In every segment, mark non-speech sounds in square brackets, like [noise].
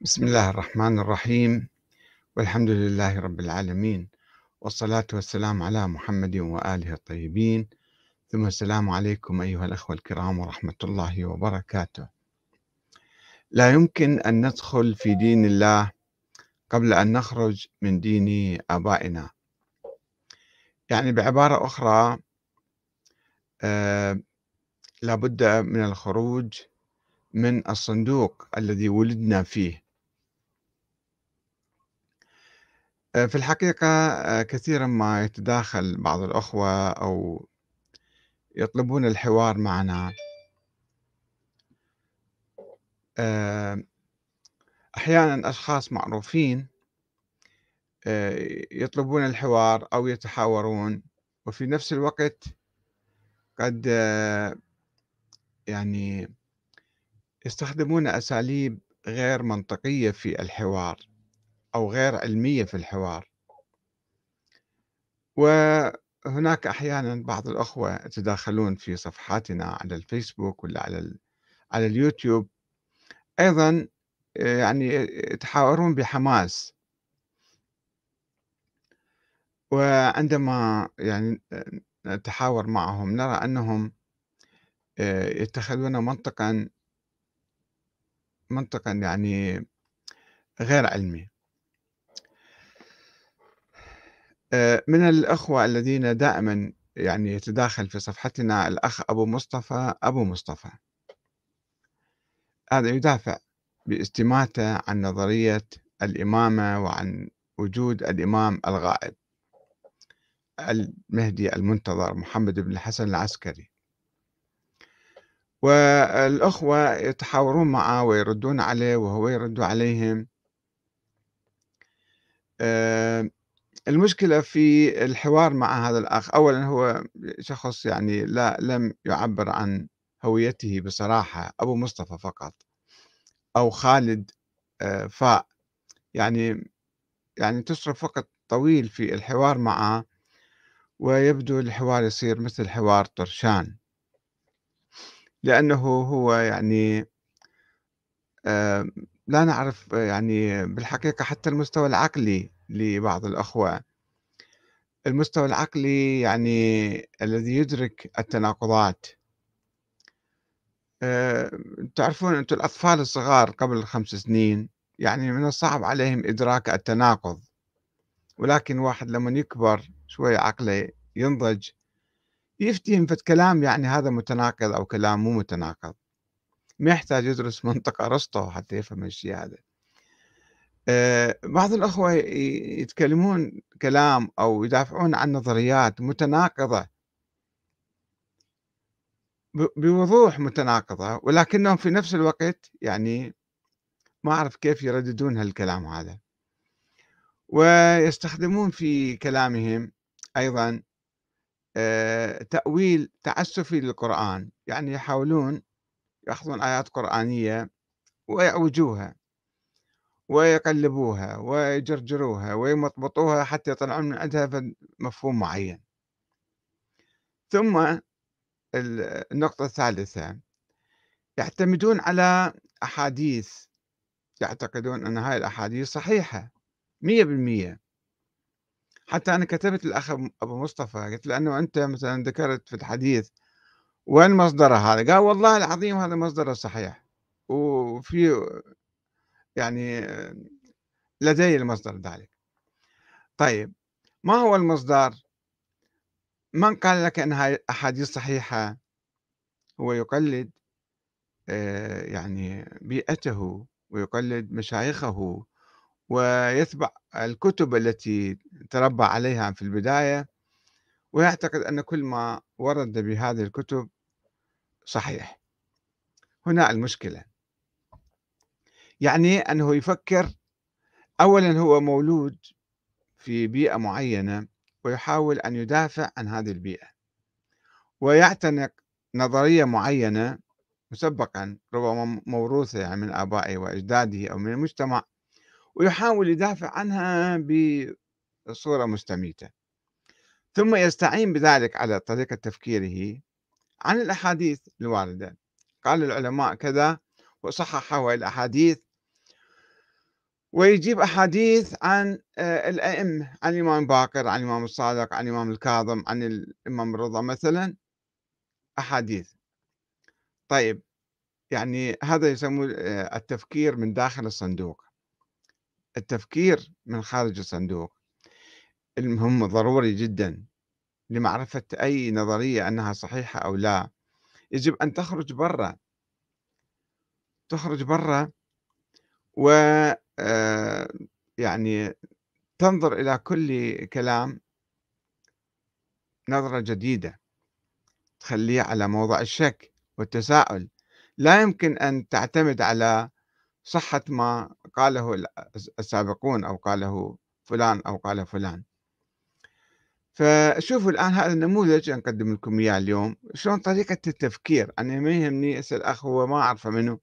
بسم الله الرحمن الرحيم والحمد لله رب العالمين والصلاة والسلام على محمد وآله الطيبين ثم السلام عليكم أيها الأخوة الكرام ورحمة الله وبركاته لا يمكن أن ندخل في دين الله قبل أن نخرج من دين آبائنا يعني بعبارة أخرى آه لابد من الخروج من الصندوق الذي ولدنا فيه آه، في الحقيقة آه، كثيرا ما يتداخل بعض الأخوة أو يطلبون الحوار معنا آه، أحيانا أشخاص معروفين يطلبون الحوار أو يتحاورون وفي نفس الوقت قد يعني يستخدمون أساليب غير منطقية في الحوار أو غير علمية في الحوار وهناك أحيانا بعض الأخوة يتداخلون في صفحاتنا على الفيسبوك ولا على على اليوتيوب أيضا يعني يتحاورون بحماس وعندما يعني نتحاور معهم نرى أنهم آه، يتخذون منطقا منطقا يعني غير علمي آه، من الأخوة الذين دائما يعني يتداخل في صفحتنا الأخ أبو مصطفى أبو مصطفى هذا يدافع باستماته عن نظرية الإمامة وعن وجود الإمام الغائب المهدي المنتظر محمد بن الحسن العسكري والأخوة يتحاورون معه ويردون عليه وهو يرد عليهم أه المشكلة في الحوار مع هذا الأخ أولا هو شخص يعني لا لم يعبر عن هويته بصراحة أبو مصطفى فقط أو خالد آه، فاء يعني يعني تصرف وقت طويل في الحوار معه ويبدو الحوار يصير مثل حوار طرشان لأنه هو يعني آه، لا نعرف يعني بالحقيقة حتى المستوى العقلي لبعض الأخوة المستوى العقلي يعني الذي يدرك التناقضات آه، تعرفون أنتم الأطفال الصغار قبل خمس سنين يعني من الصعب عليهم إدراك التناقض ولكن واحد لما يكبر شوي عقله ينضج يفتهم في كلام يعني هذا متناقض أو كلام مو متناقض ما يحتاج يدرس منطق أرسطو حتى يفهم الشيء هذا آه، بعض الأخوة يتكلمون كلام أو يدافعون عن نظريات متناقضة بوضوح متناقضة ولكنهم في نفس الوقت يعني ما أعرف كيف يرددون هالكلام هذا ويستخدمون في كلامهم أيضا آه، تأويل تعسفي للقرآن يعني يحاولون يأخذون آيات قرآنية ويعوجوها ويقلبوها ويجرجروها ويمطبطوها حتى يطلعون من عندها مفهوم معين ثم النقطة الثالثة يعتمدون على أحاديث يعتقدون أن هاي الأحاديث صحيحة مية بالمية حتى أنا كتبت للأخ أبو مصطفى قلت له أنه أنت مثلا ذكرت في الحديث وين مصدره هذا قال والله العظيم هذا مصدره صحيح وفي يعني آه، لدي المصدر ذلك طيب ما هو المصدر من قال لك أنها أحاديث صحيحة هو يقلد آه، يعني بيئته ويقلد مشايخه ويتبع الكتب التي تربى عليها في البداية ويعتقد أن كل ما ورد بهذه الكتب صحيح هنا المشكله يعني أنه يفكر أولا هو مولود في بيئة معينة ويحاول أن يدافع عن هذه البيئة ويعتنق نظرية معينة مسبقا ربما موروثة يعني من آبائه وأجداده أو من المجتمع ويحاول يدافع عنها بصورة مستميتة ثم يستعين بذلك على طريقة تفكيره عن الأحاديث الواردة قال العلماء كذا وصححه الأحاديث ويجيب أحاديث عن آه، الأئمة عن الإمام باقر عن الإمام الصادق عن الإمام الكاظم عن الإمام الرضا مثلا أحاديث طيب يعني هذا يسموه آه، التفكير من داخل الصندوق التفكير من خارج الصندوق المهم ضروري جدا لمعرفة أي نظرية أنها صحيحة أو لا يجب أن تخرج برا تخرج برا و آه، يعني تنظر إلى كل كلام نظرة جديدة تخليه على موضع الشك والتساؤل لا يمكن أن تعتمد على صحة ما قاله السابقون أو قاله فلان أو قال فلان فشوفوا الآن هذا النموذج نقدم لكم إياه اليوم شلون طريقة التفكير أنا ما يهمني أسأل أخ هو ما أعرفه منه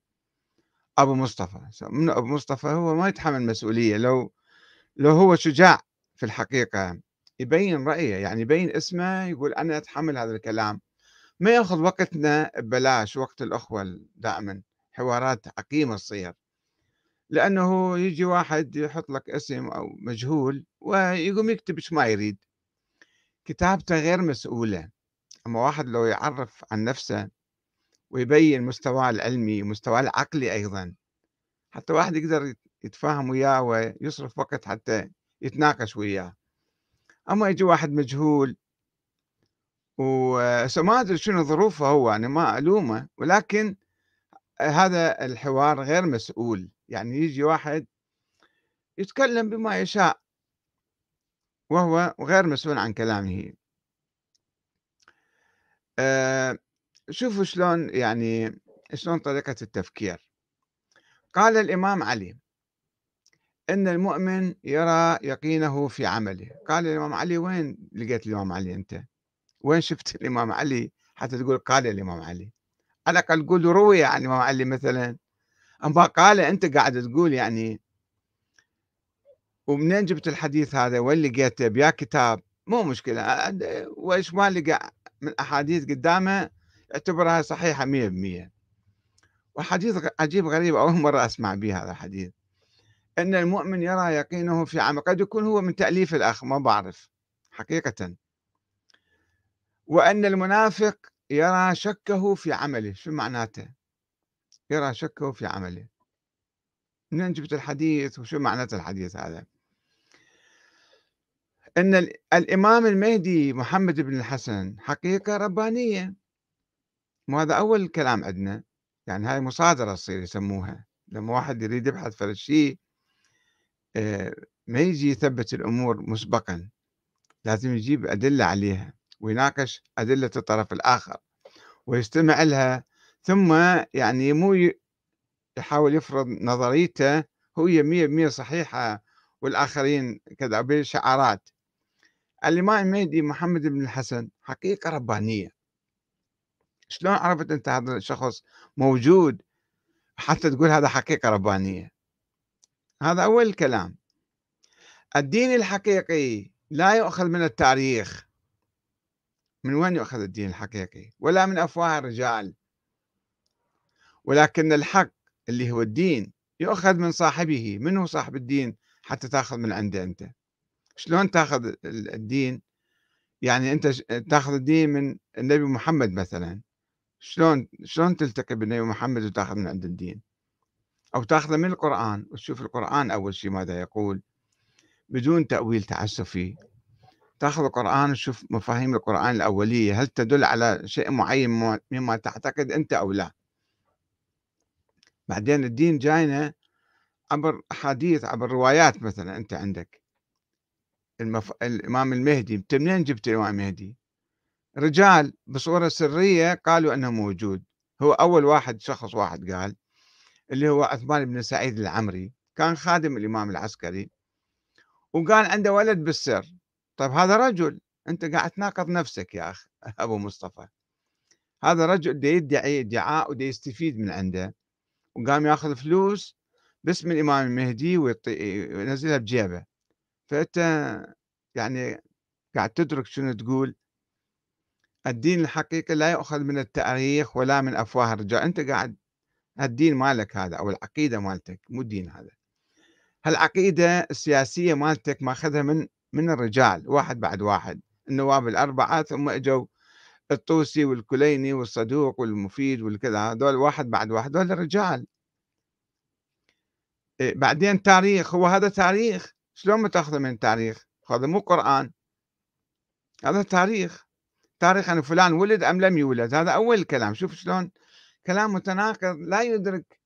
أبو مصطفى من أبو مصطفى هو ما يتحمل مسؤولية لو لو هو شجاع في الحقيقة يبين رأيه يعني يبين اسمه يقول أنا أتحمل هذا الكلام ما ياخذ وقتنا ببلاش وقت الأخوة دائما حوارات عقيمة تصير لأنه يجي واحد يحط لك اسم أو مجهول ويقوم يكتب ما يريد كتابته غير مسؤولة أما واحد لو يعرف عن نفسه ويبين مستواه العلمي ومستواه العقلي أيضا حتى واحد يقدر يتفاهم وياه ويصرف وقت حتى يتناقش وياه أما يجي واحد مجهول وما أدري شنو ظروفه هو أنا ما ألومه ولكن هذا الحوار غير مسؤول يعني يجي واحد يتكلم بما يشاء وهو غير مسؤول عن كلامه أه شوفوا شلون يعني شلون طريقة التفكير قال الإمام علي إن المؤمن يرى يقينه في عمله قال الإمام علي وين لقيت الإمام علي أنت وين شفت [laughs] الإمام علي حتى تقول قال الإمام علي على الأقل قول روي عن الإمام علي مثلا أما قال أنت قاعد تقول يعني ومنين جبت الحديث هذا وين لقيته بيا كتاب مو مشكلة وإيش ما لقى من أحاديث قدامه اعتبرها صحيحة 100% وحديث عجيب غريب أول مرة أسمع به هذا الحديث أن المؤمن يرى يقينه في عمل قد يكون هو من تأليف الأخ ما بعرف حقيقة وأن المنافق يرى شكه في عمله شو معناته يرى شكه في عمله منين جبت الحديث وشو معناته الحديث هذا أن الإمام المهدي محمد بن الحسن حقيقة ربانية مو هذا أول كلام عندنا يعني هاي مصادرة تصير يسموها لما واحد يريد يبحث في الشيء آه، ما يجي يثبت الأمور مسبقا لازم يجيب أدلة عليها ويناقش أدلة الطرف الآخر ويستمع لها ثم يعني مو يحاول يفرض نظريته هي مية مية صحيحة والآخرين كذا بشعارات الإمام المهدي محمد بن الحسن حقيقة ربانية شلون عرفت انت هذا الشخص موجود حتى تقول هذا حقيقه ربانيه هذا اول الكلام الدين الحقيقي لا يؤخذ من التاريخ من وين يؤخذ الدين الحقيقي ولا من افواه الرجال ولكن الحق اللي هو الدين يؤخذ من صاحبه من هو صاحب الدين حتى تاخذ من عنده انت شلون تاخذ الدين يعني انت تاخذ الدين من النبي محمد مثلا شلون شلون تلتقي بالنبي محمد وتاخذ من عند الدين او تاخذه من القران وتشوف القران اول شيء ماذا يقول بدون تاويل تعسفي تاخذ القران وتشوف مفاهيم القران الاوليه هل تدل على شيء معين مما تعتقد انت او لا بعدين الدين جاينا عبر احاديث عبر روايات مثلا انت عندك المف... الامام المهدي انت منين جبت الامام المهدي؟ رجال بصورة سرية قالوا أنه موجود هو أول واحد شخص واحد قال اللي هو عثمان بن سعيد العمري كان خادم الإمام العسكري وقال عنده ولد بالسر طيب هذا رجل أنت قاعد تناقض نفسك يا أخ [laughs] أبو مصطفى هذا رجل دي يدعي ادعاء ودي يستفيد من عنده وقام ياخذ فلوس باسم الامام المهدي وينزلها بجيبه فانت يعني قاعد تدرك شنو تقول الدين الحقيقي لا يؤخذ من التاريخ ولا من افواه الرجال انت قاعد الدين مالك هذا او العقيده مالتك مو الدين هذا هالعقيده السياسيه مالتك ماخذها من من الرجال واحد بعد واحد النواب الاربعه ثم اجوا الطوسي والكليني والصدوق والمفيد والكذا هذول واحد بعد واحد هذول الرجال إيه، بعدين تاريخ هو هذا تاريخ شلون ما تاخذه من التاريخ هذا مو قران هذا تاريخ تاريخ أن فلان ولد أم لم يولد هذا أول الكلام شوف شلون كلام متناقض لا يدرك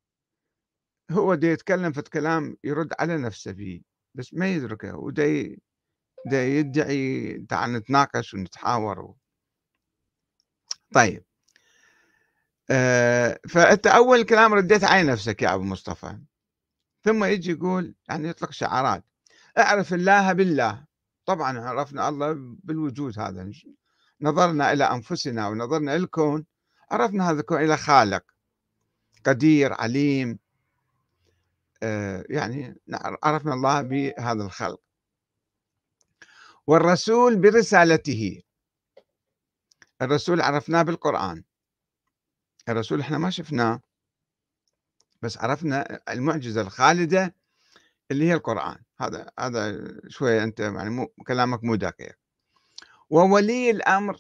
هو دي يتكلم في كلام يرد على نفسه فيه بس ما يدركه ودي دي يدعي تعال نتناقش ونتحاور و... طيب آه فانت اول كلام رديت على نفسك يا ابو مصطفى ثم يجي يقول يعني يطلق شعارات اعرف الله بالله طبعا عرفنا الله بالوجود هذا نظرنا إلى أنفسنا ونظرنا إلى الكون عرفنا هذا الكون إلى خالق قدير عليم آه، يعني عرفنا الله بهذا الخلق والرسول برسالته الرسول عرفناه بالقرآن الرسول احنا ما شفناه بس عرفنا المعجزة الخالدة اللي هي القرآن هذا هذا شوية أنت يعني مو كلامك مو دقيق وولي الأمر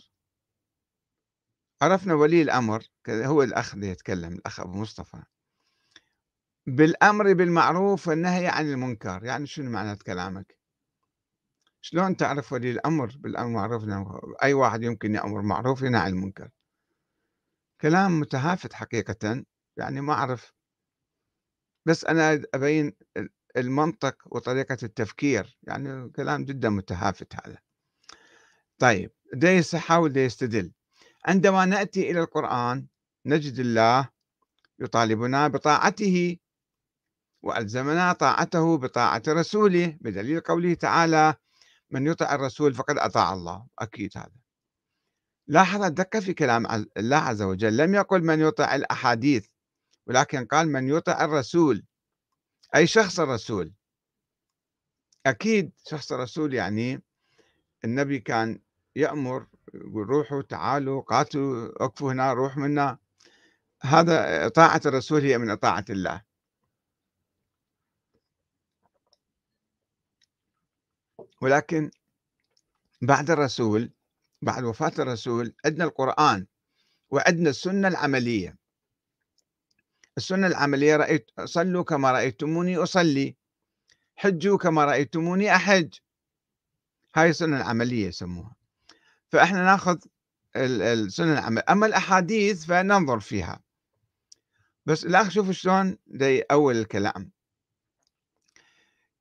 عرفنا ولي الأمر هو الأخ اللي يتكلم الأخ أبو مصطفى بالأمر بالمعروف والنهي عن المنكر يعني شنو معنى كلامك شلون تعرف ولي الأمر بالأمر معروف أي واحد يمكن يأمر معروف ينهى عن المنكر كلام متهافت حقيقة يعني ما أعرف بس أنا أبين المنطق وطريقة التفكير يعني كلام جدا متهافت هذا طيب ده يحاول ده يستدل عندما نأتي إلى القرآن نجد الله يطالبنا بطاعته وألزمنا طاعته بطاعة رسوله بدليل قوله تعالى من يطع الرسول فقد أطاع الله أكيد هذا لاحظ الدقة في كلام الله عز وجل لم يقل من يطع الأحاديث ولكن قال من يطع الرسول أي شخص الرسول أكيد شخص الرسول يعني النبي كان يأمر يقول روحوا تعالوا قاتلوا اقفوا هنا روح منا هذا طاعة الرسول هي من طاعة الله ولكن بعد الرسول بعد وفاة الرسول عندنا القرآن وعندنا السنة العملية السنة العملية رأيت صلوا كما رأيتموني أصلي حجوا كما رأيتموني أحج هاي السنة العملية يسموها فاحنا ناخذ السنن العمل اما الاحاديث فننظر فيها بس الاخ شوفوا شلون اول الكلام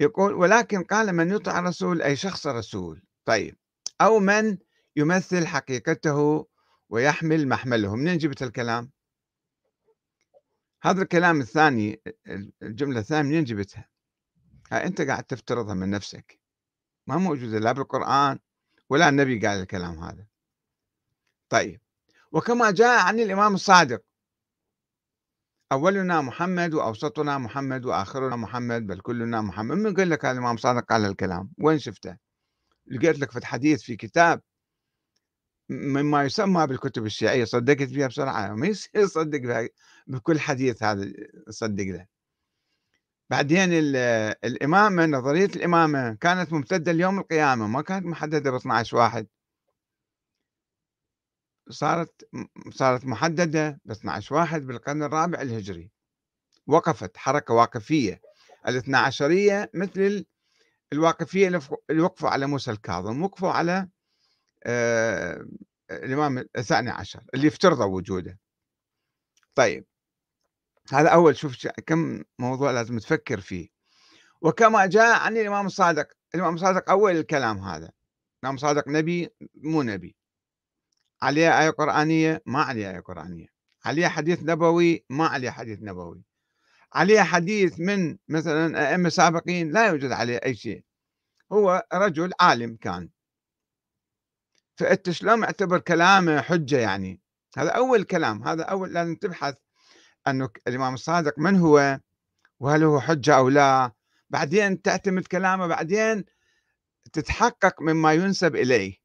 يقول ولكن قال من يطع الرسول اي شخص رسول طيب او من يمثل حقيقته ويحمل محمله منين جبت الكلام هذا الكلام الثاني الجمله الثانيه منين جبتها؟ انت قاعد تفترضها من نفسك ما موجوده لا بالقران ولا النبي قال الكلام هذا طيب وكما جاء عن الإمام الصادق أولنا محمد وأوسطنا محمد وآخرنا محمد بل كلنا محمد من قال لك الإمام الصادق قال الكلام وين شفته لقيت لك في الحديث في كتاب مما يسمى بالكتب الشيعية صدقت فيها بسرعة ما يصير صدق بكل حديث هذا صدق له بعدين الامامه نظريه الامامه كانت ممتده ليوم القيامه ما كانت محدده ب 12 واحد صارت صارت محدده ب 12 واحد بالقرن الرابع الهجري وقفت حركه واقفيه الاثنا عشريه مثل الواقفيه اللي وقفوا على موسى الكاظم وقفوا على آه الامام الثاني عشر اللي افترضوا وجوده طيب هذا أول شوف كم موضوع لازم تفكر فيه وكما جاء عن الإمام الصادق الإمام الصادق أول الكلام هذا الإمام الصادق نبي مو نبي عليه آية قرآنية ما عليه آية قرآنية عليه حديث نبوي ما عليه حديث نبوي عليه حديث من مثلا أئمة سابقين لا يوجد عليه أي شيء هو رجل عالم كان فأنت شلون اعتبر كلامه حجة يعني هذا أول كلام هذا أول لازم تبحث أن الإمام الصادق من هو وهل هو حجة أو لا بعدين تعتمد كلامه بعدين تتحقق مما ينسب إليه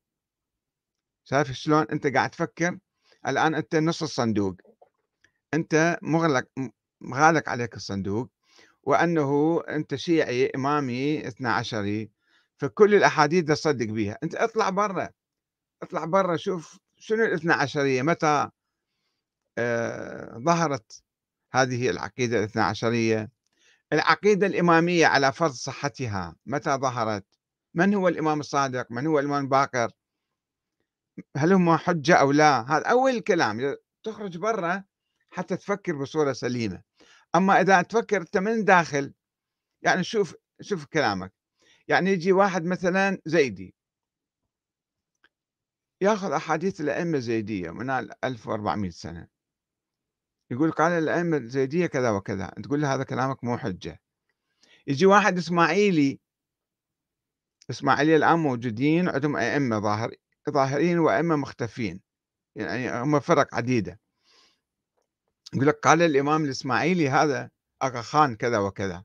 شايف شلون أنت قاعد تفكر الآن أنت نص الصندوق أنت مغلق غالق عليك الصندوق وأنه أنت شيعي إمامي اثنا عشري فكل الأحاديث تصدق بها أنت اطلع برا اطلع برا شوف شنو الاثنا عشرية متى آه ظهرت هذه العقيدة الاثنى عشرية العقيدة الإمامية على فرض صحتها متى ظهرت من هو الإمام الصادق من هو الإمام الباقر هل هم حجة أو لا هذا أول الكلام تخرج برا حتى تفكر بصورة سليمة أما إذا تفكر أنت من داخل يعني شوف شوف كلامك يعني يجي واحد مثلا زيدي ياخذ أحاديث الأئمة الزيدية من 1400 سنة يقول قال الأئمة الزيدية كذا وكذا تقول له هذا كلامك مو حجة يجي واحد إسماعيلي إسماعيلية الآن موجودين عندهم أئمة ظاهر ظاهرين وأئمة مختفين يعني هم فرق عديدة يقول لك قال الإمام الإسماعيلي هذا أغا خان كذا وكذا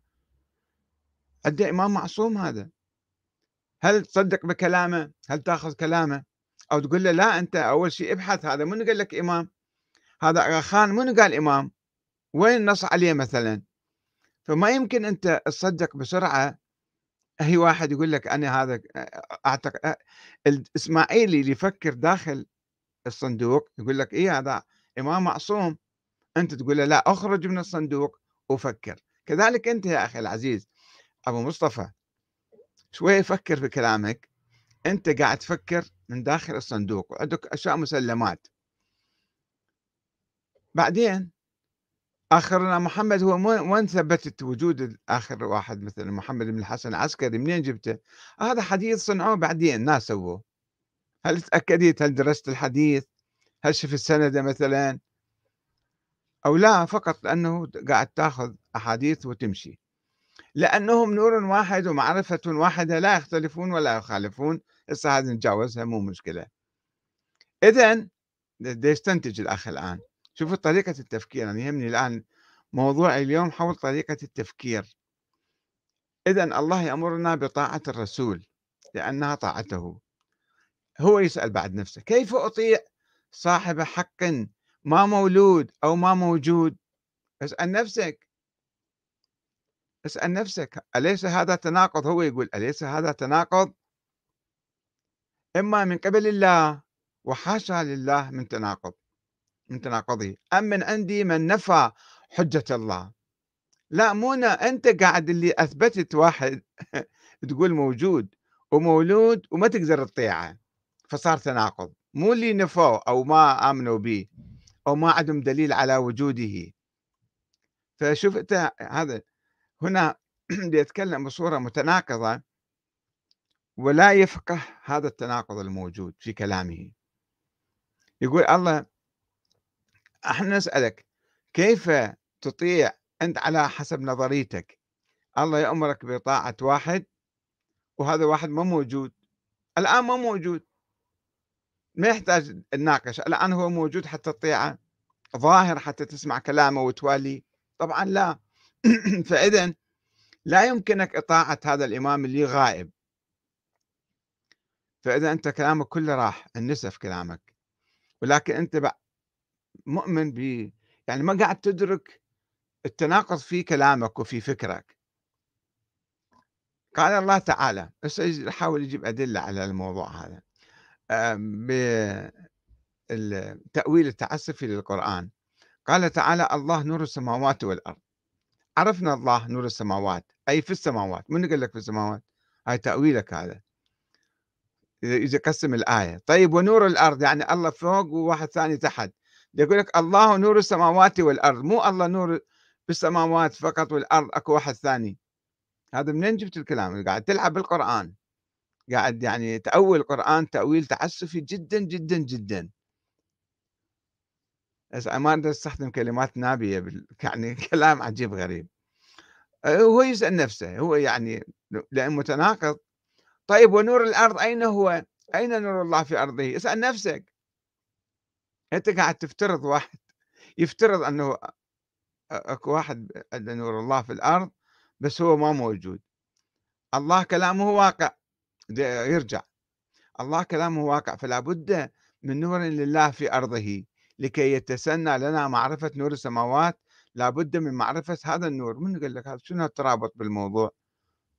عنده إمام معصوم هذا هل تصدق بكلامه هل تأخذ كلامه أو تقول له لا أنت أول شيء ابحث هذا من قال لك إمام هذا اغا خان منو قال إمام وين النص عليه مثلا فما يمكن أنت تصدق بسرعة أي واحد يقول لك أنا هذا أعتقد الإسماعيلي اللي يفكر داخل الصندوق يقول لك إيه هذا إمام معصوم أنت تقول له لا أخرج من الصندوق وفكر كذلك أنت يا أخي العزيز أبو مصطفى شوية فكر في كلامك أنت قاعد تفكر من داخل الصندوق وعندك أشياء مسلمات بعدين اخرنا محمد هو وين ثبتت وجود اخر واحد مثل محمد بن الحسن العسكري منين جبته؟ هذا حديث صنعوه بعدين ناس سووه هل تاكدت هل درست الحديث؟ هل شفت سنده مثلا؟ او لا فقط لانه قاعد تاخذ احاديث وتمشي لانهم نور واحد ومعرفه واحده لا يختلفون ولا يخالفون هسه هذه نتجاوزها مو مشكله اذا ليش تنتج الاخ الان؟ شوفوا طريقة التفكير أنا يهمني الآن موضوع اليوم حول طريقة التفكير إذا الله يأمرنا بطاعة الرسول لأنها طاعته هو يسأل بعد نفسه كيف أطيع صاحب حق ما مولود أو ما موجود اسأل نفسك اسأل نفسك أليس هذا تناقض هو يقول أليس هذا تناقض إما من قبل الله وحاشا لله من تناقض من تناقضه أم من عندي من نفى حجة الله لا مونا أنت قاعد اللي أثبتت واحد [laughs] تقول موجود ومولود وما تقدر تطيعه فصار تناقض مو اللي نفوه أو ما آمنوا به أو ما عندهم دليل على وجوده فشوف أنت هذا هنا [clears throat] بيتكلم بصورة متناقضة ولا يفقه هذا التناقض الموجود في كلامه يقول الله احنا نسألك كيف تطيع أنت على حسب نظريتك الله يأمرك بطاعة واحد وهذا واحد ما موجود الآن ما موجود ما يحتاج نناقش الآن هو موجود حتى تطيعه ظاهر حتى تسمع كلامه وتوالي طبعا لا [clears throat] فإذا لا يمكنك إطاعة هذا الإمام اللي غائب فإذا أنت كلامك كله راح النسف كلامك ولكن أنت مؤمن ب يعني ما قاعد تدرك التناقض في كلامك وفي فكرك قال الله تعالى بس احاول اجيب أدلة على الموضوع هذا بالتأويل التعسفي للقرآن قال تعالى الله نور السماوات والأرض عرفنا الله نور السماوات أي في السماوات من قال لك في السماوات هاي تأويلك هذا إذا قسم الآية طيب ونور الأرض يعني الله فوق وواحد ثاني تحت يقول لك الله نور السماوات والارض مو الله نور بالسماوات فقط والارض اكو واحد ثاني هذا منين جبت الكلام قاعد تلعب بالقران قاعد يعني تاول القران تاويل تعسفي جدا جدا جدا بس ما اقدر استخدم كلمات نابيه بال... [laughs] يعني كلام عجيب غريب آه، هو يسال نفسه هو يعني لان متناقض طيب ونور الارض اين هو؟ اين نور الله في ارضه؟ اسال نفسك انت قاعد تفترض واحد يفترض انه اكو واحد عنده نور الله في الارض بس هو ما موجود الله كلامه واقع يرجع الله كلامه واقع فلا بد من نور لله في ارضه لكي يتسنى لنا معرفه نور السماوات لا بد من معرفه هذا النور من قال لك هذا شنو الترابط بالموضوع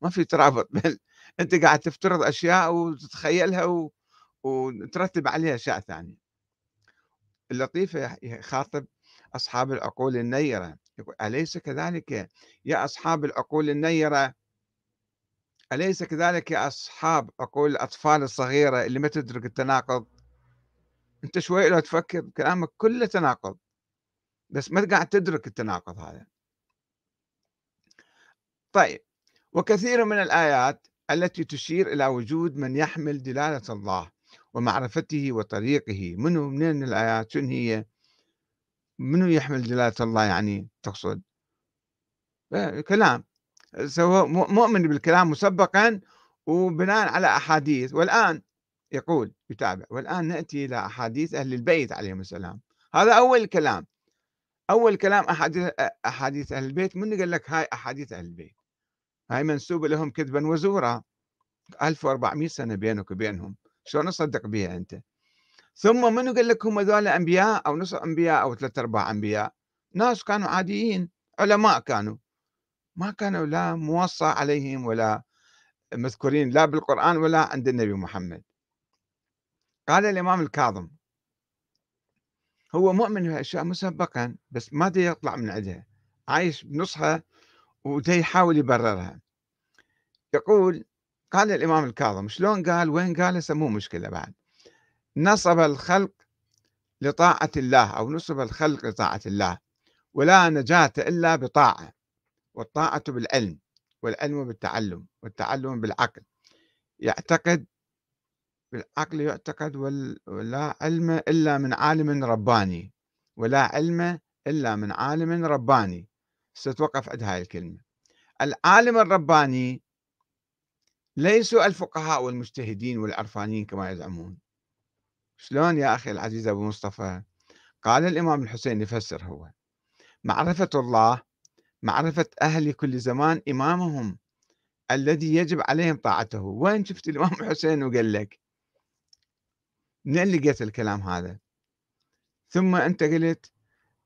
ما في ترابط بل [laughs] انت قاعد تفترض اشياء وتتخيلها و... وترتب عليها اشياء ثانيه اللطيفة يخاطب أصحاب العقول النيرة يقول أليس كذلك يا أصحاب العقول النيرة أليس كذلك يا أصحاب عقول الأطفال الصغيرة اللي ما تدرك التناقض أنت شوي لو تفكر كلامك كله تناقض بس ما قاعد تدرك التناقض هذا طيب وكثير من الآيات التي تشير إلى وجود من يحمل دلالة الله ومعرفته وطريقه منو منين الآيات شنو هي منو يحمل دلالة الله يعني تقصد إيه، كلام سواء مؤمن بالكلام مسبقا وبناء على أحاديث والآن يقول يتابع والآن نأتي إلى أحاديث أهل البيت عليهم السلام هذا أول كلام أول كلام أحاديث, أحاديث أهل البيت من قال لك هاي أحاديث أهل البيت هاي منسوبة لهم كذبا وزورا 1400 سنة بينك وبينهم شلون تصدق بها انت ثم منو قال لك هم ذولا انبياء او نصف انبياء او ثلاث ارباع انبياء ناس كانوا عاديين علماء كانوا ما كانوا لا موصى عليهم ولا مذكورين لا بالقرآن ولا عند النبي محمد قال الإمام الكاظم هو مؤمن بهالأشياء مسبقا بس ما دي يطلع من عندها عايش بنصها وده يحاول يبررها يقول قال الإمام الكاظم شلون قال وين قال هسه مو مشكلة بعد نصب الخلق لطاعة الله أو نصب الخلق لطاعة الله ولا نجاة إلا بطاعة والطاعة بالعلم والعلم بالتعلم والتعلم بالعقل يعتقد بالعقل يعتقد ولا علم إلا من عالم رباني ولا علم إلا من عالم رباني ستوقف عند هاي الكلمة العالم الرباني ليسوا الفقهاء والمجتهدين والعرفانيين كما يزعمون شلون يا أخي العزيز أبو مصطفى قال الإمام الحسين يفسر هو معرفة الله معرفة أهل كل زمان إمامهم الذي يجب عليهم طاعته وين شفت الإمام [laughs] الحسين وقال لك منين لقيت الكلام هذا ثم أنت قلت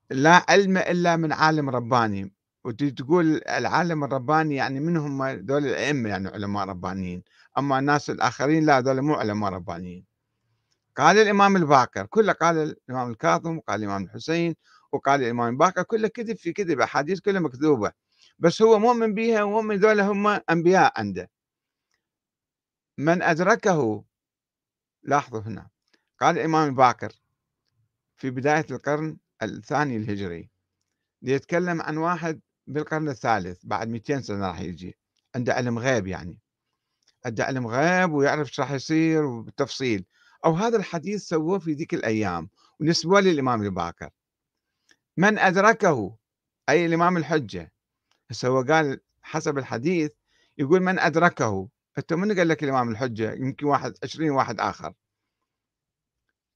لا علم إلا من عالم رباني وتقول العالم الرباني يعني من هم دول الأئمة يعني علماء ربانيين أما الناس الآخرين لا دول مو علماء ربانيين قال الإمام الباقر كله قال الإمام الكاظم وقال الإمام الحسين وقال الإمام الباقر كله كذب في كذب أحاديث كلها مكذوبة بس هو مؤمن بها ومؤمن دول هم أنبياء عنده من أدركه لاحظوا هنا قال الإمام الباقر في بداية القرن الثاني الهجري يتكلم عن واحد بالقرن الثالث بعد 200 سنة راح يجي عنده علم غيب يعني عنده علم غيب ويعرف ايش راح يصير وبالتفصيل أو هذا الحديث سووه في ذيك الأيام ونسبوه للإمام الباكر من أدركه أي الإمام الحجة هسه هو قال حسب الحديث يقول من أدركه أنت من قال لك الإمام الحجة يمكن واحد 20 واحد آخر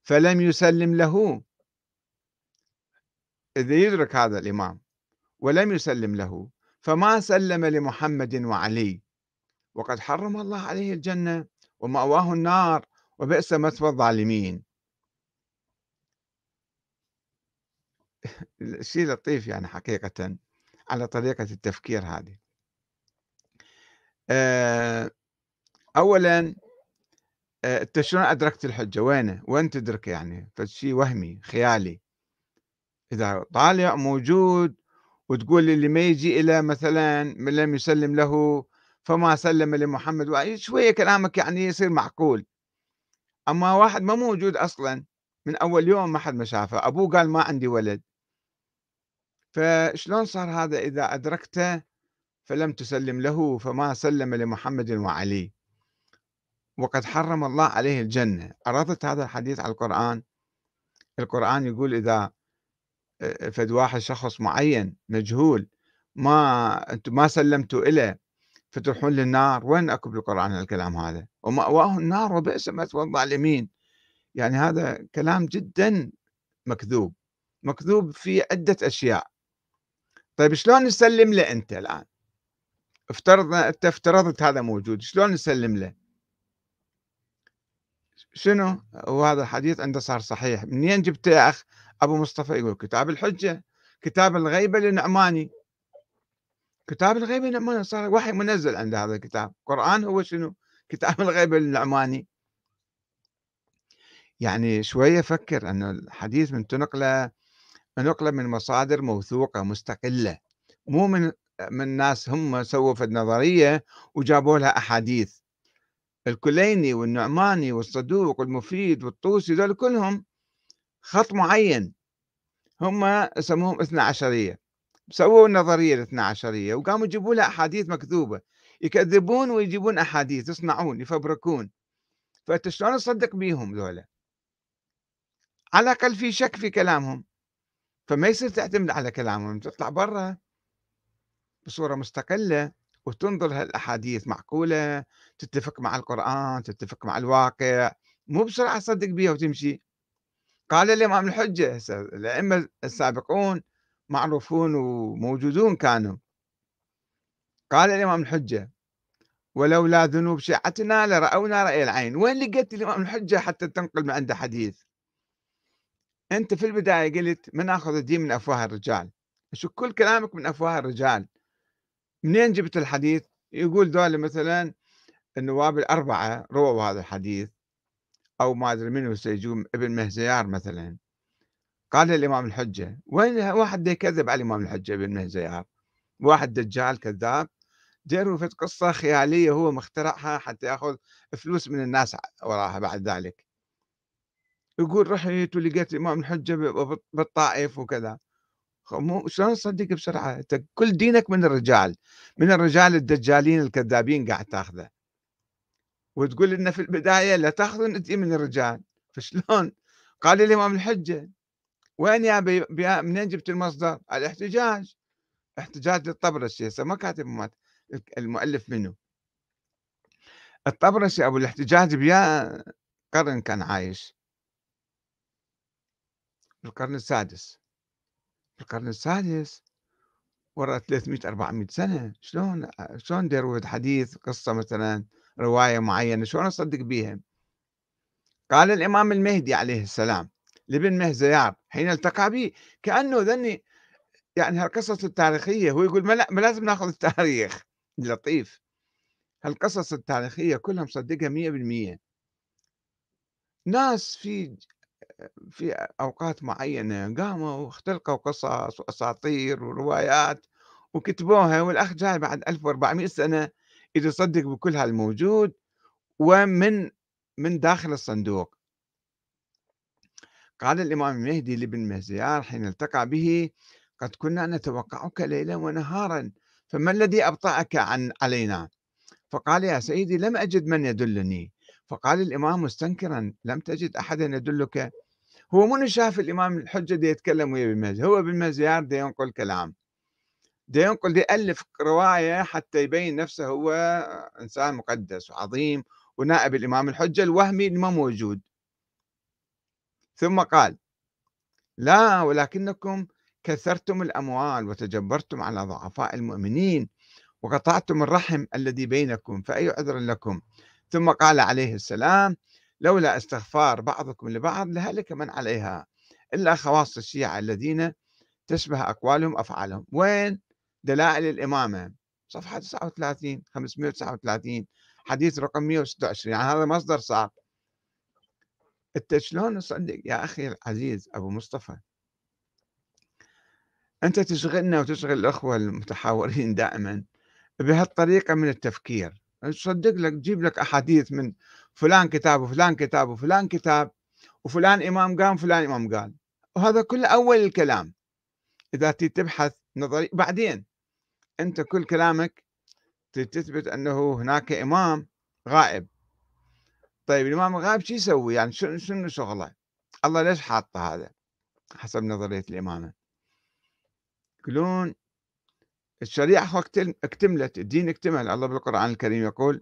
فلم يسلم له إذا يدرك هذا الإمام ولم يسلم له فما سلم لمحمد وعلي وقد حرم الله عليه الجنة ومأواه النار وبئس مثوى الظالمين [laughs] شيء لطيف يعني حقيقة على طريقة التفكير هذه آه، أولا آه، أنت شلون أدركت الحجة وينه وين تدرك يعني فشي وهمي خيالي إذا طالع موجود وتقول اللي ما يجي إلى مثلا من لم يسلم له فما سلم لمحمد شوية كلامك يعني يصير معقول أما واحد ما موجود أصلا من أول يوم ما حد ما شافه أبوه قال ما عندي ولد فشلون صار هذا إذا أدركته فلم تسلم له فما سلم لمحمد وعلي وقد حرم الله عليه الجنة عرضت هذا الحديث على القرآن القرآن يقول إذا فد واحد شخص معين مجهول ما انتم ما سلمتوا له فتروحون للنار وين اكو بالقران الكلام هذا ومأواه النار وبئس مثوى الظالمين يعني هذا كلام جدا مكذوب مكذوب في عدة أشياء طيب شلون نسلم له أنت الآن افترضنا أنت افترضت هذا موجود شلون نسلم له شنو وهذا الحديث عنده صار صحيح منين جبته يا أخ ابو مصطفى يقول كتاب الحجه كتاب الغيبه للنعماني كتاب الغيبه للنعماني صار وحي منزل عند هذا الكتاب قران هو شنو كتاب الغيبه للنعماني يعني شويه فكر انه الحديث من تنقله نقله من مصادر موثوقه مستقله مو من من ناس هم سووا في النظريه وجابوا لها احاديث الكليني والنعماني والصدوق والمفيد والطوسي ذول كلهم خط معين هم سموهم اثنا عشرية سووا النظرية الاثنا عشرية وقاموا يجيبوا لها أحاديث مكذوبة يكذبون ويجيبون أحاديث يصنعون يفبركون فأنت شلون تصدق بيهم ذولا على الأقل في شك في كلامهم فما يصير تعتمد على كلامهم تطلع برا بصورة مستقلة وتنظر هالأحاديث معقولة تتفق مع القرآن تتفق مع الواقع مو بسرعة تصدق بيها وتمشي قال الإمام الحجة الأئمة السابقون معروفون وموجودون كانوا قال الإمام الحجة ولولا ذنوب شيعتنا لرأونا رأي العين وين لقيت الإمام الحجة حتى تنقل من عنده حديث أنت في البداية قلت من اخذ الدين من أفواه الرجال شو كل كلامك من أفواه الرجال منين جبت الحديث يقول دول مثلا النواب الأربعة رووا هذا الحديث أو ما أدري منو سيجوم ابن مهزيار مثلا قال الإمام الحجة وين واحد يكذب على الإمام الحجة ابن مهزيار واحد دجال كذاب جاء في قصة خيالية هو مخترعها حتى يأخذ فلوس من الناس وراها بعد ذلك يقول رحت ولقيت الإمام الحجة بالطائف وكذا شلون تصدق بسرعة أنت كل دينك من الرجال من الرجال الدجالين الكذابين قاعد تاخذه وتقول لنا في البداية لا تأخذون الدين من الرجال فشلون قال الإمام الحجة وين يا بي... بي... منين جبت المصدر الاحتجاج احتجاج للطبرسي هسه ما كاتب المؤلف منه الطبرسي أبو الاحتجاج بيا قرن كان عايش القرن السادس القرن السادس ورا 300 400 سنه شلون شلون ديروا حديث قصه مثلا رواية معينة شلون أصدق بيها قال الإمام المهدي عليه السلام لابن مهزيار حين التقى به كأنه ذني يعني هالقصص التاريخية هو يقول ما, لا ما لازم ناخذ التاريخ [laughs] لطيف هالقصص التاريخية كلها مصدقها مية بالمية ناس في في أوقات معينة قاموا واختلقوا قصص وأساطير وروايات وكتبوها والأخ جاي بعد 1400 سنة إذا يصدق بكل هالموجود ومن من داخل الصندوق قال الإمام المهدي لابن مهزيار حين التقى به قد كنا نتوقعك ليلا ونهارا فما الذي أبطأك عن علينا فقال يا سيدي لم أجد من يدلني فقال الإمام مستنكرا لم تجد أحدا يدلك هو من شاف الإمام الحجة دي يتكلم ويا بالمهزيار هو بالمهزيار دي ينقل كلام ده ينقل دي ألف رواية حتى يبين نفسه هو إنسان مقدس وعظيم ونائب الإمام الحجة الوهمي اللي ما موجود ثم قال لا ولكنكم كثرتم الأموال وتجبرتم على ضعفاء المؤمنين وقطعتم الرحم الذي بينكم فأي عذر لكم ثم قال عليه السلام لولا استغفار بعضكم لبعض لهلك من عليها إلا خواص الشيعة الذين تشبه أقوالهم أفعالهم وين دلائل الإمامة صفحة 39 539 حديث رقم 126 يعني هذا مصدر صعب أنت شلون نصدق يا أخي العزيز أبو مصطفى أنت تشغلنا وتشغل الأخوة المتحاورين دائما بهالطريقة من التفكير تصدق لك تجيب لك أحاديث من فلان كتاب وفلان كتاب وفلان كتاب وفلان إمام قام فلان إمام قال وهذا كله أول الكلام إذا تبحث نظري بعدين انت كل كلامك تثبت انه هناك امام غائب طيب الامام الغائب شو يسوي يعني شنو شنو شغله الله ليش حاطه هذا حسب نظريه الامامه يقولون الشريعه اكتملت الدين اكتمل الله بالقران الكريم يقول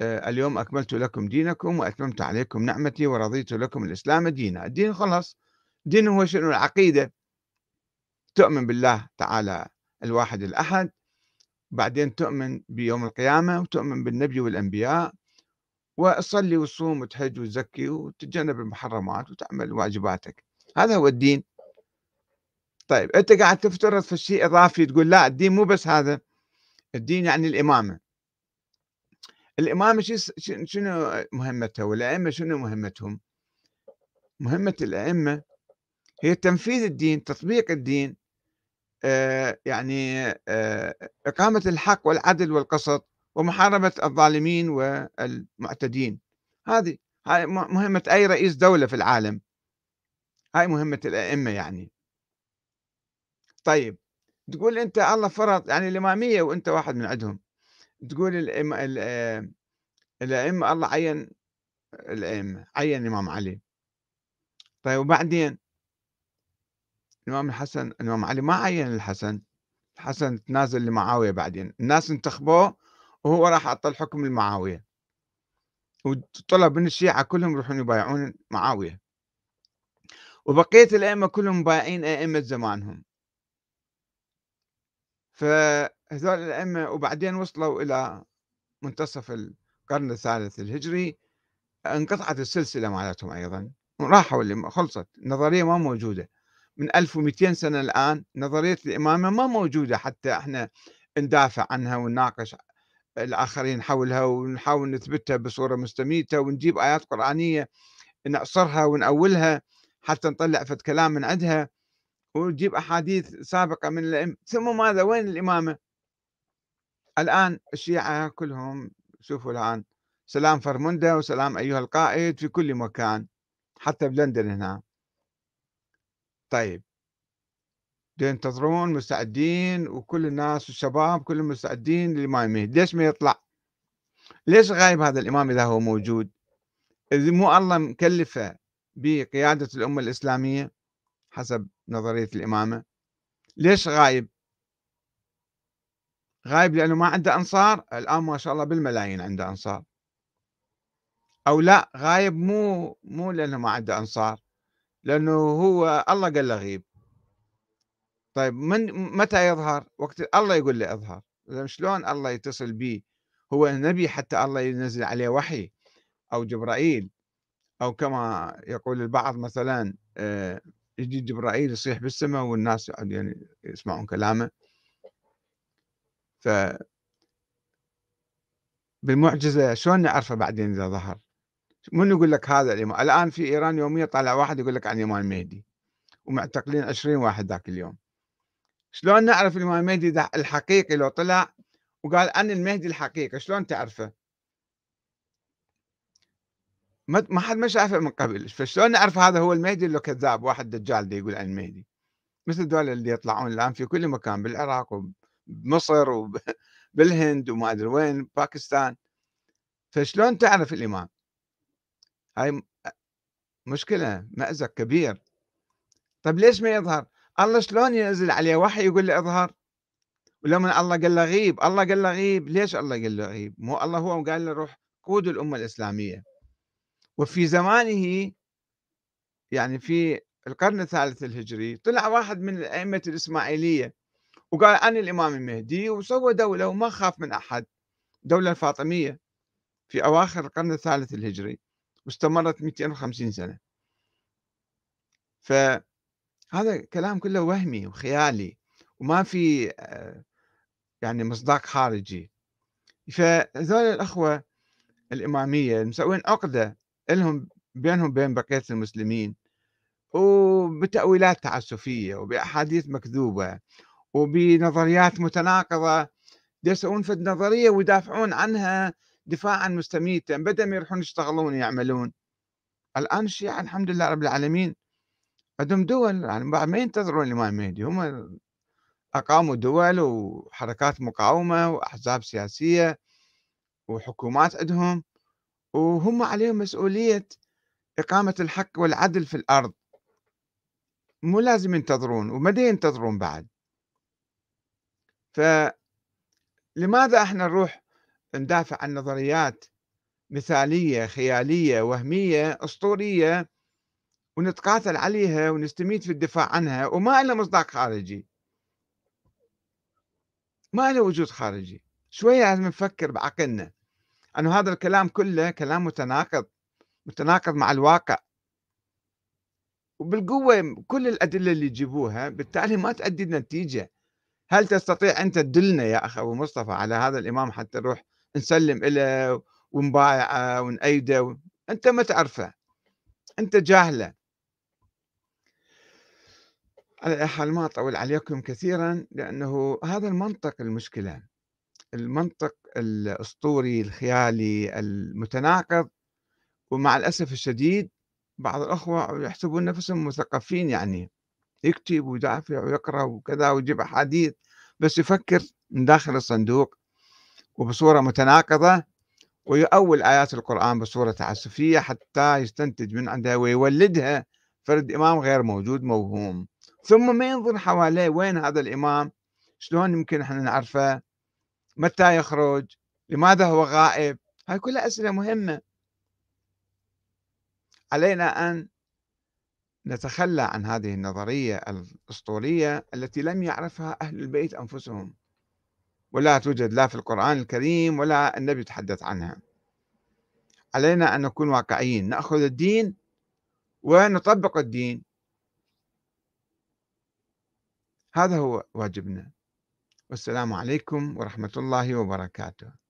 آه، اليوم اكملت لكم دينكم واتممت عليكم نعمتي ورضيت لكم الاسلام دينا الدين خلص الدين هو شنو العقيده تؤمن بالله تعالى الواحد الأحد بعدين تؤمن بيوم القيامة وتؤمن بالنبي والأنبياء وتصلي وتصوم وتحج وتزكي وتتجنب المحرمات وتعمل واجباتك هذا هو الدين طيب أنت قاعد تفترض في شيء إضافي تقول لا الدين مو بس هذا الدين يعني الإمامة الإمامة شنو مهمتها والأئمة شنو مهمتهم مهمة الأئمة هي تنفيذ الدين تطبيق الدين آه، يعني آه، إقامة الحق والعدل والقسط ومحاربة الظالمين والمعتدين هذه هاي مهمة أي رئيس دولة في العالم هاي مهمة الأئمة يعني طيب تقول أنت الله فرض يعني الإمامية وأنت واحد من عندهم تقول الأئمة آه، الأئمة الله عين الأئمة عين الإمام علي طيب وبعدين الإمام الحسن الإمام علي ما عين الحسن الحسن تنازل لمعاوية بعدين الناس انتخبوه وهو راح أعطى الحكم لمعاوية وطلب من الشيعة كلهم يروحون يبايعون معاوية وبقية الأئمة كلهم بايعين أئمة زمانهم فهذول الأئمة وبعدين وصلوا إلى منتصف القرن الثالث الهجري انقطعت السلسلة مالتهم أيضا راحوا اللي خلصت النظرية ما موجودة من 1200 سنه الان نظريه الامامه ما موجوده حتى احنا ندافع عنها ونناقش الاخرين حولها ونحاول نثبتها بصوره مستميته ونجيب ايات قرانيه نعصرها ونأولها حتى نطلع فد كلام من عندها ونجيب احاديث سابقه من الأم ثم ماذا وين الامامه؟ الان الشيعه كلهم شوفوا الان سلام فرمنده وسلام ايها القائد في كل مكان حتى بلندن هنا طيب ينتظرون مستعدين وكل الناس والشباب كلهم مستعدين المهدي ليش ما يطلع ليش غايب هذا الإمام إذا هو موجود إذا مو الله مكلفه بقيادة الأمة الإسلامية حسب نظرية الإمامة ليش غايب غايب لأنه ما عنده أنصار الآن ما شاء الله بالملايين عنده أنصار أو لا غايب مو مو لأنه ما عنده أنصار لانه هو الله قال له غيب طيب من متى يظهر وقت الله يقول له اظهر اذا شلون الله يتصل بي هو نبي حتى الله ينزل عليه وحي او جبرائيل او كما يقول البعض مثلا آه، يجي جبرائيل يصيح بالسماء والناس يعني يسمعون كلامه ف بالمعجزه شلون نعرفه بعدين اذا ظهر من يقول لك هذا الامام الان في ايران يوميا طالع واحد يقول لك عن الامام المهدي ومعتقلين 20 واحد ذاك اليوم شلون نعرف الامام المهدي ده الحقيقي لو طلع وقال انا المهدي الحقيقي شلون تعرفه ما حد ما شافه من قبل فشلون نعرف هذا هو المهدي اللي كذاب واحد دجال دي يقول عن المهدي مثل دول اللي يطلعون الان في كل مكان بالعراق وبمصر وبالهند [laughs] وما ادري وين باكستان فشلون تعرف الامام هاي مشكلة مأزق كبير طيب ليش ما يظهر الله شلون ينزل عليه وحي يقول له اظهر ولما الله قال له غيب الله قال له غيب ليش الله قال له غيب مو الله هو قال له روح قود الأمة الإسلامية وفي زمانه يعني في القرن الثالث الهجري طلع واحد من الأئمة الإسماعيلية وقال أنا الإمام المهدي وسوى دولة وما خاف من أحد دولة الفاطمية في أواخر القرن الثالث الهجري واستمرت 250 سنة فهذا كلام كله وهمي وخيالي وما في آه، يعني مصداق خارجي فهذول الأخوة الإمامية مسوين عقدة لهم بينهم بين بقية المسلمين وبتأويلات تعسفية وبأحاديث مكذوبة وبنظريات متناقضة يسوون في النظرية ويدافعون عنها دفاعا مستميتا بدل ما يروحون يشتغلون يعملون الان الشيعه يعني الحمد لله رب العالمين عندهم دول يعني بعد ما ينتظرون الامام المهدي هم اقاموا دول وحركات مقاومه واحزاب سياسيه وحكومات عندهم وهم عليهم مسؤوليه اقامه الحق والعدل في الارض مو لازم ينتظرون ومدى ينتظرون بعد فلماذا احنا نروح ندافع عن نظريات مثالية خيالية وهمية أسطورية ونتقاتل عليها ونستميت في الدفاع عنها وما لها مصداق خارجي ما إلا وجود خارجي شوية لازم نفكر بعقلنا أنه هذا الكلام كله كلام متناقض متناقض مع الواقع وبالقوة كل الأدلة اللي يجيبوها بالتالي ما تؤدي نتيجة هل تستطيع أنت تدلنا يا أخ أبو مصطفى على هذا الإمام حتى نروح نسلم له ونبايعه ونأيده و... انت ما تعرفه انت جاهله على حال ما اطول عليكم كثيرا لانه هذا المنطق المشكله المنطق الاسطوري الخيالي المتناقض ومع الاسف الشديد بعض الاخوه يحسبون نفسهم مثقفين يعني يكتب ويدافع ويقرا وكذا ويجيب احاديث بس يفكر من داخل الصندوق وبصورة متناقضة ويؤول آيات القرآن بصورة تعسفية حتى يستنتج من عندها ويولدها فرد إمام غير موجود موهوم ثم ما ينظر حواليه وين هذا الإمام شلون يمكن احنا نعرفه متى يخرج لماذا هو غائب هاي كلها أسئلة مهمة علينا أن نتخلى عن هذه النظرية الأسطورية التي لم يعرفها أهل البيت أنفسهم ولا توجد لا في القرآن الكريم ولا النبي يتحدث عنها علينا أن نكون واقعيين نأخذ الدين ونطبق الدين هذا هو واجبنا والسلام عليكم ورحمة الله وبركاته